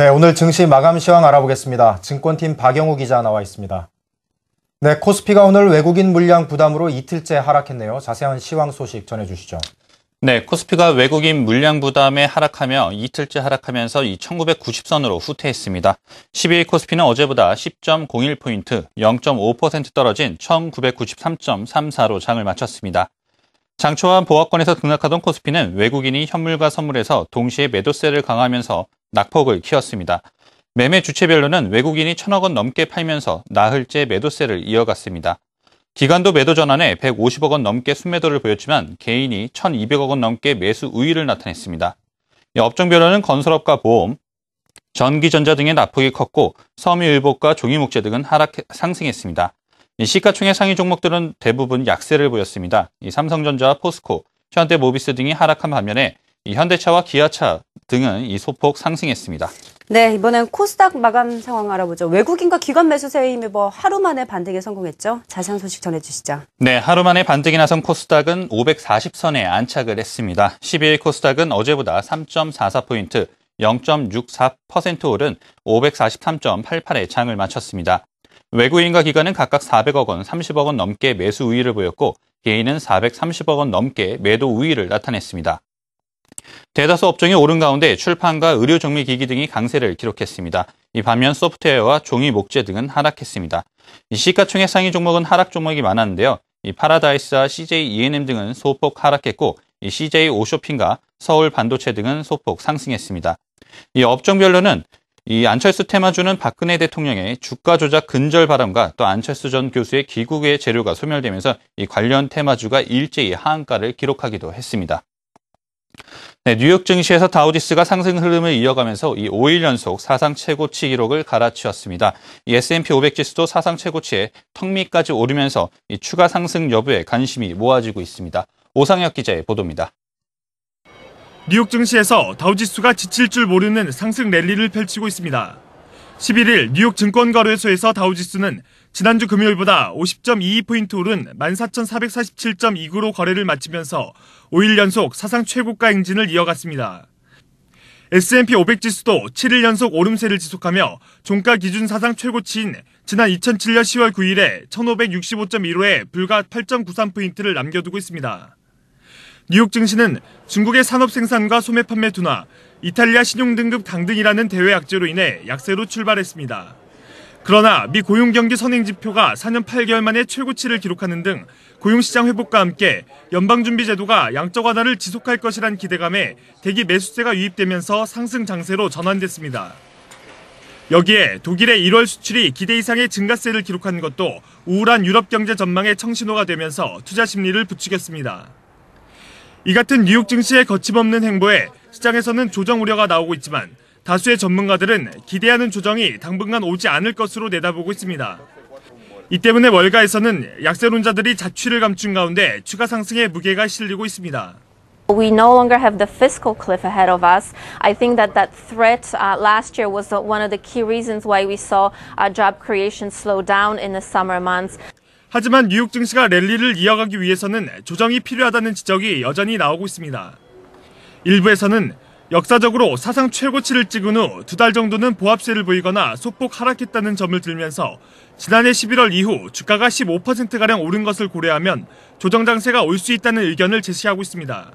네, 오늘 증시 마감 시황 알아보겠습니다. 증권팀 박영우 기자 나와 있습니다. 네, 코스피가 오늘 외국인 물량 부담으로 이틀째 하락했네요. 자세한 시황 소식 전해주시죠. 네, 코스피가 외국인 물량 부담에 하락하며 이틀째 하락하면서 이 1990선으로 후퇴했습니다. 12일 코스피는 어제보다 10.01포인트, 0.5% 떨어진 1993.34로 장을 마쳤습니다. 장초와 보합권에서 등락하던 코스피는 외국인이 현물과 선물에서 동시에 매도세를 강화하면서 낙폭을 키웠습니다. 매매 주체별로는 외국인이 천억 원 넘게 팔면서 나흘째 매도세를 이어갔습니다. 기간도 매도 전환에 150억 원 넘게 순매도를 보였지만 개인이 1200억 원 넘게 매수 우위를 나타냈습니다. 업종별로는 건설업과 보험, 전기전자 등의 낙폭이 컸고 섬유일복과 종이목재 등은 하락 상승했습니다. 시가총액 상위 종목들은 대부분 약세를 보였습니다. 삼성전자, 포스코, 현대모비스 등이 하락한 반면에 현대차와 기아차 등은 이 소폭 상승했습니다. 네, 이번엔 코스닥 마감 상황 알아보죠. 외국인과 기관 매수세에 힘입어 뭐 하루 만에 반등에 성공했죠. 자세한 소식 전해주시죠. 네, 하루 만에 반등이 나선 코스닥은 540선에 안착을 했습니다. 12일 코스닥은 어제보다 3.44포인트, 0.64% 오른 543.88에 장을 마쳤습니다. 외국인과 기관은 각각 400억 원, 30억 원 넘게 매수 우위를 보였고 개인은 430억 원 넘게 매도 우위를 나타냈습니다. 대다수 업종이 오른 가운데 출판과 의료정밀기기 등이 강세를 기록했습니다. 이 반면 소프트웨어와 종이 목재 등은 하락했습니다. 시가총액 상위 종목은 하락 종목이 많았는데요. 이 파라다이스와 CJ E&M 등은 소폭 하락했고 이 CJ 오쇼핑과 서울 반도체 등은 소폭 상승했습니다. 이 업종별로는 이 안철수 테마주는 박근혜 대통령의 주가 조작 근절 발언과 또 안철수 전 교수의 기국의 재료가 소멸되면서 이 관련 테마주가 일제히 하한가를 기록하기도 했습니다. 네, 뉴욕 증시에서 다우지수가 상승 흐름을 이어가면서 이 5일 연속 사상 최고치 기록을 갈아치웠습니다. 이 S&P 500 지수도 사상 최고치에 턱밑까지 오르면서 이 추가 상승 여부에 관심이 모아지고 있습니다. 오상혁 기자의 보도입니다. 뉴욕 증시에서 다우지수가 지칠 줄 모르는 상승 랠리를 펼치고 있습니다. 11일 뉴욕 증권거래소에서 다우지수는 지난주 금요일보다 50.22포인트 오른 14,447.29로 거래를 마치면서 5일 연속 사상 최고가 행진을 이어갔습니다. S&P 500 지수도 7일 연속 오름세를 지속하며 종가 기준 사상 최고치인 지난 2007년 10월 9일에 1565.15에 불과 8.93포인트를 남겨두고 있습니다. 뉴욕 증시는 중국의 산업 생산과 소매 판매 둔화, 이탈리아 신용등급 강등이라는 대외 약재로 인해 약세로 출발했습니다. 그러나 미 고용경기 선행지표가 4년 8개월 만에 최고치를 기록하는 등 고용시장 회복과 함께 연방준비제도가 양적 완화를 지속할 것이란 기대감에 대기 매수세가 유입되면서 상승 장세로 전환됐습니다. 여기에 독일의 1월 수출이 기대 이상의 증가세를 기록한 것도 우울한 유럽 경제 전망의 청신호가 되면서 투자 심리를 부추겼습니다. 이 같은 뉴욕 증시의 거침없는 행보에 시장에서는 조정 우려가 나오고 있지만 다수의 전문가들은 기대하는 조정이 당분간 오지 않을 것으로 내다보고 있습니다. 이 때문에 월가에서는 약세론자들이 자취를 감춘 가운데 추가 상승의 무게가 실리고 있습니다. We no longer have the fiscal cliff ahead of us. I think that that threat uh, last year was one of the key reasons why we saw uh, job creation slow down in the summer months. 하지만 뉴욕 증시가 랠리를 이어가기 위해서는 조정이 필요하다는 지적이 여전히 나오고 있습니다. 일부에서는 역사적으로 사상 최고치를 찍은 후 두 달 정도는 보합세를 보이거나 소폭 하락했다는 점을 들면서 지난해 11월 이후 주가가 15%가량 오른 것을 고려하면 조정 장세가 올 수 있다는 의견을 제시하고 있습니다.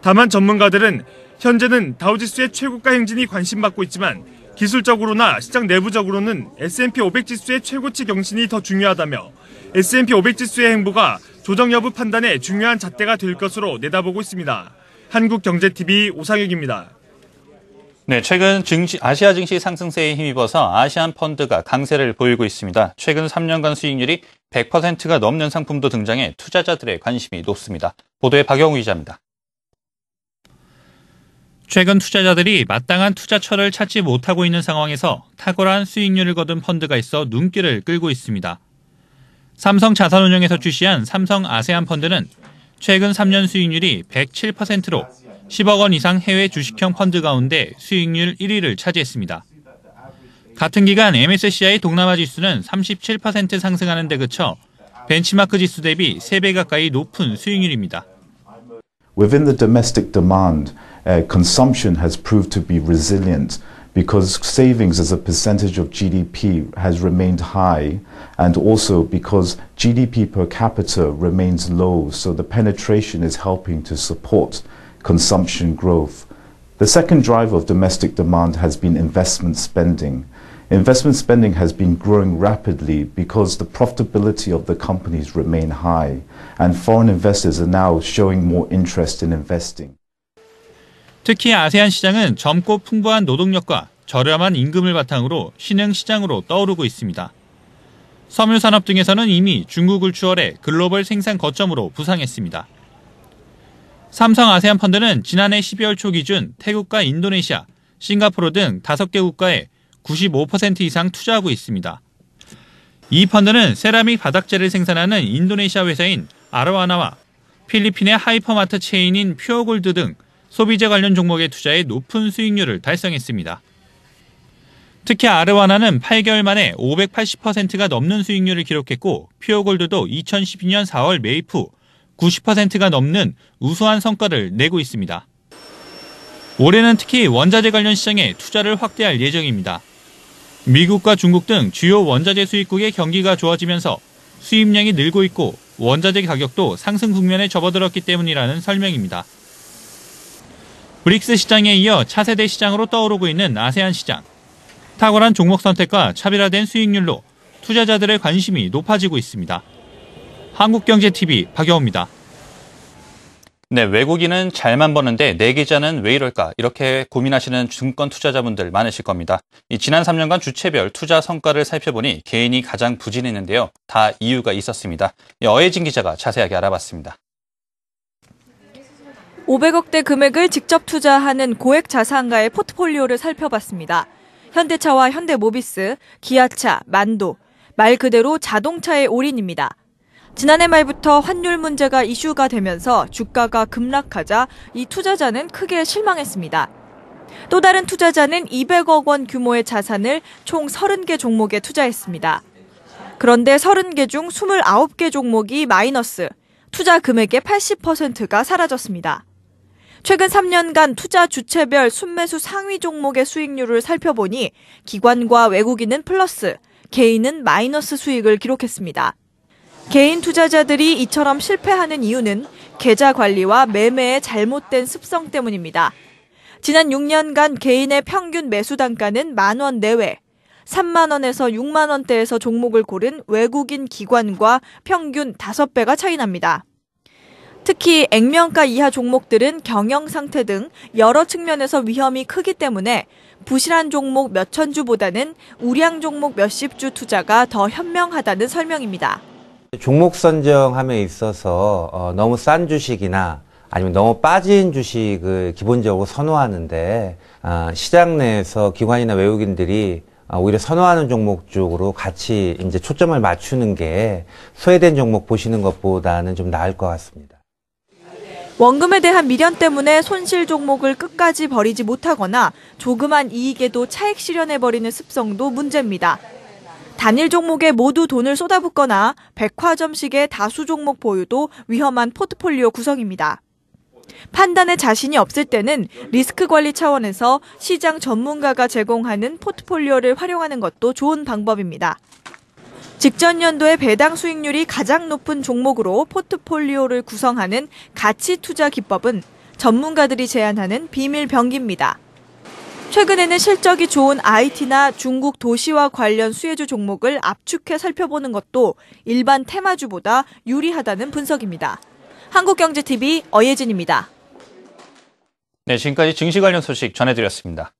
다만 전문가들은 현재는 다우지수의 최고가 행진이 관심받고 있지만 기술적으로나 시장 내부적으로는 S&P 500 지수의 최고치 경신이 더 중요하다며 S&P 500 지수의 행보가 조정 여부 판단에 중요한 잣대가 될 것으로 내다보고 있습니다. 한국경제TV 오상혁입니다. 네, 최근 증시, 아시아 증시 상승세에 힘입어서 아시안 펀드가 강세를 보이고 있습니다. 최근 3년간 수익률이 100%가 넘는 상품도 등장해 투자자들의 관심이 높습니다. 보도에 박영우 기자입니다. 최근 투자자들이 마땅한 투자처를 찾지 못하고 있는 상황에서 탁월한 수익률을 거둔 펀드가 있어 눈길을 끌고 있습니다. 삼성 자산운용에서 출시한 삼성 아세안 펀드는 최근 3년 수익률이 107%로 10억 원 이상 해외 주식형 펀드 가운데 수익률 1위를 차지했습니다. 같은 기간 MSCI 동남아 지수는 37% 상승하는 데 그쳐 벤치마크 지수 대비 3배 가까이 높은 수익률입니다. Within the domestic demand, uh, consumption has proved to be resilient. because savings as a percentage of GDP has remained high, and also because GDP per capita remains low, so the penetration is helping to support consumption growth. The second driver of domestic demand has been investment spending. Investment spending has been growing rapidly because the profitability of the companies remain high and foreign investors are now showing more interest in investing. 특히 아세안 시장은 젊고 풍부한 노동력과 저렴한 임금을 바탕으로 신흥 시장으로 떠오르고 있습니다. 섬유 산업 등에서는 이미 중국을 추월해 글로벌 생산 거점으로 부상했습니다. 삼성 아세안 펀드는 지난해 12월 초 기준 태국과 인도네시아, 싱가포르 등 5개 국가에 95% 이상 투자하고 있습니다. 이 펀드는 세라믹 바닥재를 생산하는 인도네시아 회사인 아르와나와 필리핀의 하이퍼마트 체인인 퓨어골드 등 소비재 관련 종목의 투자에 높은 수익률을 달성했습니다. 특히 아르와나는 8개월 만에 580%가 넘는 수익률을 기록했고 피오골드도 2012년 4월 매입 후 90%가 넘는 우수한 성과를 내고 있습니다. 올해는 특히 원자재 관련 시장에 투자를 확대할 예정입니다. 미국과 중국 등 주요 원자재 수입국의 경기가 좋아지면서 수입량이 늘고 있고 원자재 가격도 상승 국면에 접어들었기 때문이라는 설명입니다. 브릭스 시장에 이어 차세대 시장으로 떠오르고 있는 아세안 시장. 탁월한 종목 선택과 차별화된 수익률로 투자자들의 관심이 높아지고 있습니다. 한국경제TV 박여호입니다. 네, 외국인은 잘만 버는데 내계자는왜 네 이럴까? 이렇게 고민하시는 증권 투자자분들 많으실 겁니다. 지난 3년간 주체별 투자 성과를 살펴보니 개인이 가장 부진했는데요. 다 이유가 있었습니다. 여혜진 기자가 자세하게 알아봤습니다. 500억대 금액을 직접 투자하는 고액 자산가의 포트폴리오를 살펴봤습니다. 현대차와 현대모비스, 기아차, 만도, 말 그대로 자동차의 올인입니다. 지난해 말부터 환율 문제가 이슈가 되면서 주가가 급락하자 이 투자자는 크게 실망했습니다. 또 다른 투자자는 200억 원 규모의 자산을 총 30개 종목에 투자했습니다. 그런데 30개 중 29개 종목이 마이너스, 투자 금액의 80%가 사라졌습니다. 최근 3년간 투자 주체별 순매수 상위 종목의 수익률을 살펴보니 기관과 외국인은 플러스, 개인은 마이너스 수익을 기록했습니다. 개인 투자자들이 이처럼 실패하는 이유는 계좌 관리와 매매의 잘못된 습성 때문입니다. 지난 6년간 개인의 평균 매수 단가는 만원 내외, 3만원에서 6만원대에서 종목을 고른 외국인 기관과 평균 5배가 차이 납니다. 특히 액면가 이하 종목들은 경영 상태 등 여러 측면에서 위험이 크기 때문에 부실한 종목 몇 천 주보다는 우량 종목 몇십 주 투자가 더 현명하다는 설명입니다. 종목 선정함에 있어서 어, 너무 싼 주식이나 아니면 너무 빠진 주식을 기본적으로 선호하는데 아, 시장 내에서 기관이나 외국인들이 아, 오히려 선호하는 종목 쪽으로 같이 이제 초점을 맞추는 게 소외된 종목 보시는 것보다는 좀 나을 것 같습니다. 원금에 대한 미련 때문에 손실 종목을 끝까지 버리지 못하거나 조그만 이익에도 차익 실현해버리는 습성도 문제입니다. 단일 종목에 모두 돈을 쏟아붓거나 백화점식의 다수 종목 보유도 위험한 포트폴리오 구성입니다. 판단에 자신이 없을 때는 리스크 관리 차원에서 시장 전문가가 제공하는 포트폴리오를 활용하는 것도 좋은 방법입니다. 직전 연도에 배당 수익률이 가장 높은 종목으로 포트폴리오를 구성하는 가치 투자 기법은 전문가들이 제안하는 비밀 병기입니다. 최근에는 실적이 좋은 IT나 중국 도시와 관련 수혜주 종목을 압축해 살펴보는 것도 일반 테마주보다 유리하다는 분석입니다. 한국경제TV 어예진입니다. 네, 지금까지 증시 관련 소식 전해드렸습니다.